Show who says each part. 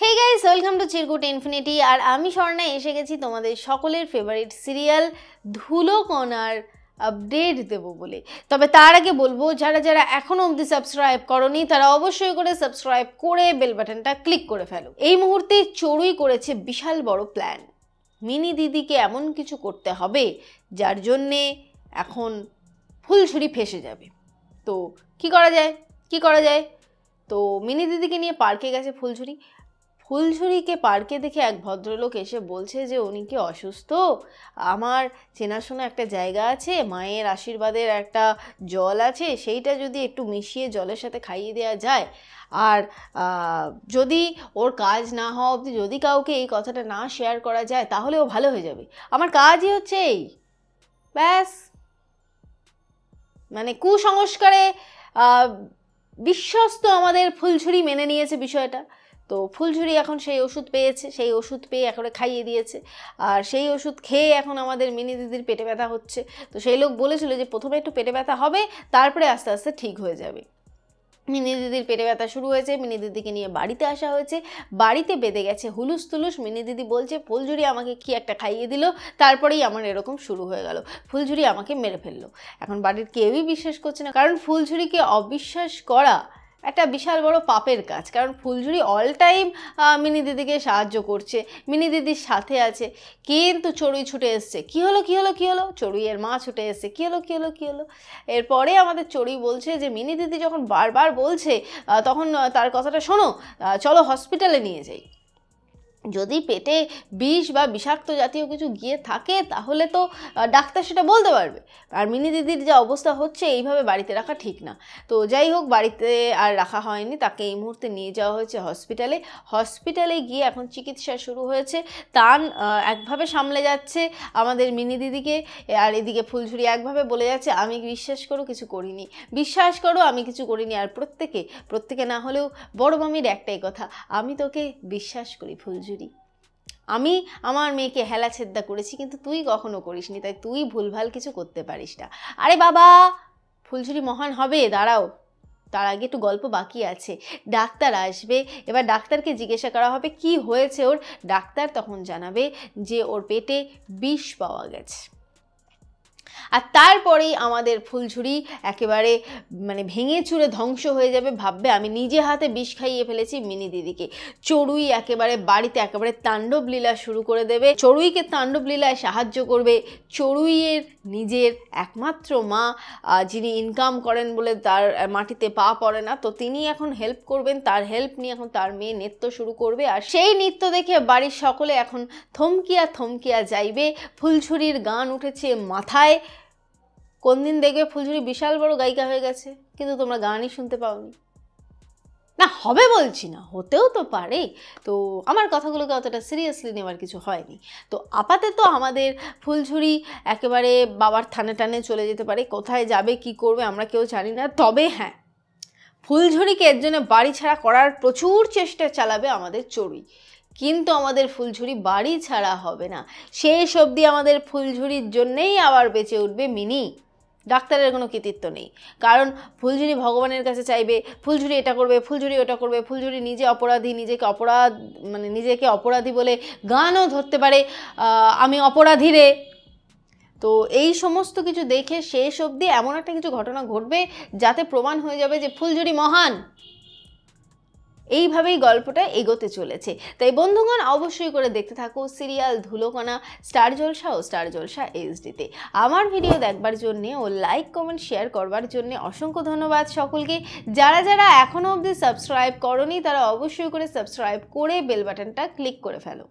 Speaker 1: hey guys welcome to Chirkut infinity আর আমি স্বর্ণা এসে গেছি তোমাদের সকলের ফেভারিট সিরিয়াল ধুলোকণার আপডেট দেবো বলে তবে তার আগে বলবো যারা যারা এখনও অবধি সাবস্ক্রাইব করনি তারা অবশ্যই করে সাবস্ক্রাইব করে বেল বাটনটা ক্লিক করে ফেলো এই মুহূর্তে চড়ুই করেছে বিশাল বড় প্ল্যান মিনি দিদিকে এমন কিছু করতে হবে যার জন্যে এখন ফুলছুরি ফেসে যাবে তো কি করা যায় কি করা যায় তো মিনি দিদিকে নিয়ে পার্কে গেছে ফুলঝুরি ফুলঝুরিকে পার্কে দেখে এক ভদ্রলোক এসে বলছে যে উনি কি অসুস্থ আমার চেনাশোনা একটা জায়গা আছে মায়ের আশীর্বাদের একটা জল আছে সেইটা যদি একটু মিশিয়ে জলের সাথে খাইয়ে দেওয়া যায় আর যদি ওর কাজ না হওয়া অবধি যদি কাউকে এই কথাটা না শেয়ার করা যায় তাহলে ও ভালো হয়ে যাবে আমার কাজই হচ্ছে এই ব্যাস মানে কুসংস্কারে বিশ্বস্ত আমাদের ফুলঝুরি মেনে নিয়েছে বিষয়টা তো ফুলঝুরি এখন সেই ওষুধ পেয়েছে সেই ওষুধ পেয়ে এখন খাইয়ে দিয়েছে আর সেই ওষুধ খেয়ে এখন আমাদের মিনি দিদির পেটে ব্যথা হচ্ছে তো সেই লোক বলেছিল যে প্রথমে একটু পেটে ব্যথা হবে তারপরে আস্তে আস্তে ঠিক হয়ে যাবে মিনি দিদির পেটে ব্যথা শুরু হয়েছে মিনি দিদিকে নিয়ে বাড়িতে আসা হয়েছে বাড়িতে বেঁধে গেছে হুলুস তুলুস মিনি দিদি বলছে ফুলঝুরি আমাকে কি একটা খাইয়ে দিল তারপরেই আমার এরকম শুরু হয়ে গেল ফুলঝুরি আমাকে মেরে ফেললো এখন বাড়ির কেউই বিশ্বাস করছে না কারণ ফুলঝুরিকে অবিশ্বাস করা একটা বিশাল বড় পাপের কাজ কারণ ফুলঝুরি অল টাইম মিনি দিদিকে সাহায্য করছে মিনি দিদির সাথে আছে কিন্তু চড়ুই ছুটে এসছে কি হলো কি হলো কি হলো চড়ুই এর মা ছুটে এসছে কি হলো কি হলো কি হলো এরপরে আমাদের চড়ুই বলছে যে মিনি দিদি যখন বারবার বলছে তখন তার কথাটা শোনো চলো হসপিটালে নিয়ে যাই যদি পেটে বিষ বা বিষাক্ত জাতীয় কিছু গিয়ে থাকে তাহলে তো ডাক্তার সেটা বলতে পারবে আর মিনি দিদির যা অবস্থা হচ্ছে এইভাবে বাড়িতে রাখা ঠিক না তো যাই হোক বাড়িতে আর রাখা হয়নি তাকে এই মুহূর্তে নিয়ে যাওয়া হয়েছে হসপিটালে হসপিটালে গিয়ে এখন চিকিৎসা শুরু হয়েছে তান একভাবে সামলে যাচ্ছে আমাদের মিনি দিদিকে আর এদিকে ফুলঝুরি একভাবে বলে যাচ্ছে আমি বিশ্বাস করো কিছু করিনি বিশ্বাস করো আমি কিছু করিনি আর প্রত্যেকে প্রত্যেকে না হলেও বড় মামির একটাই কথা আমি তোকে বিশ্বাস করি ফুলঝুরি মজুরি আমি আমার মেয়েকে হেলাছেদ্দা করেছি কিন্তু তুই কখনো করিস নি তাই তুই ভুলভাল কিছু করতে পারিস না আরে বাবা ফুলঝুরি মহান হবে দাঁড়াও তার আগে একটু গল্প বাকি আছে ডাক্তার আসবে এবার ডাক্তারকে জিজ্ঞাসা করা হবে কি হয়েছে ওর ডাক্তার তখন জানাবে যে ওর পেটে বিষ পাওয়া গেছে আর তারপরেই আমাদের ফুলঝুরি একেবারে মানে ভেঙে চুরে ধ্বংস হয়ে যাবে ভাববে আমি নিজে হাতে বিষ খাইয়ে ফেলেছি মিনি দিদিকে চড়ুই একেবারে বাড়িতে একেবারে তাণ্ডব লীলা শুরু করে দেবে চড়ুইকে তাণ্ডব লীলায় সাহায্য করবে চড়ুইয়ের নিজের একমাত্র মা যিনি ইনকাম করেন বলে তার মাটিতে পা পড়ে না তো তিনি এখন হেল্প করবেন তার হেল্প নিয়ে এখন তার মেয়ে নৃত্য শুরু করবে আর সেই নৃত্য দেখে বাড়ির সকলে এখন থমকিয়া থমকিয়া যাইবে ফুলছুরির গান উঠেছে মাথায় গায় কোন দিন দেখবে ফুলঝুরি বিশাল বড় গায়িকা হয়ে গেছে কিন্তু তোমরা গানই শুনতে পাওনি না হবে বলছি না হতেও তো পারে তো আমার কথাগুলোকে অতটা সিরিয়াসলি নেওয়ার কিছু হয়নি তো আপাতত আমাদের ফুলঝুরি একেবারে বাবার থানে টানে চলে যেতে পারে কোথায় যাবে কি করবে আমরা কেউ জানি না তবে হ্যাঁ ফুলঝুরিকে এর জন্য বাড়ি ছাড়া করার প্রচুর চেষ্টা চালাবে আমাদের চড়ুই কিন্তু আমাদের ফুলঝুরি বাড়ি ছাড়া হবে না শেষ অবধি আমাদের ফুলঝুরির জন্যেই আবার বেঁচে উঠবে মিনি ডাক্তারের কোনো কৃতিত্ব নেই কারণ ফুলঝুরি ভগবানের কাছে চাইবে ফুলঝুরি এটা করবে ফুলঝুরি ওটা করবে ফুলঝুরি নিজে অপরাধী নিজেকে অপরাধ মানে নিজেকে অপরাধী বলে গানও ধরতে পারে আমি অপরাধী রে তো এই সমস্ত কিছু দেখে শেষ অবধি এমন একটা কিছু ঘটনা ঘটবে যাতে প্রমাণ হয়ে যাবে যে ফুলঝুরি মহান এইভাবেই গল্পটা এগোতে চলেছে তাই বন্ধুগণ অবশ্যই করে দেখতে থাকো সিরিয়াল ধুলোকণা স্টার জলসা ও স্টার জলসা এইচডিতে আমার ভিডিও দেখবার জন্যে ও লাইক কমেন্ট শেয়ার করবার জন্যে অসংখ্য ধন্যবাদ সকলকে যারা যারা এখনও অবধি সাবস্ক্রাইব করনি তারা অবশ্যই করে সাবস্ক্রাইব করে বেল বাটনটা ক্লিক করে ফেলো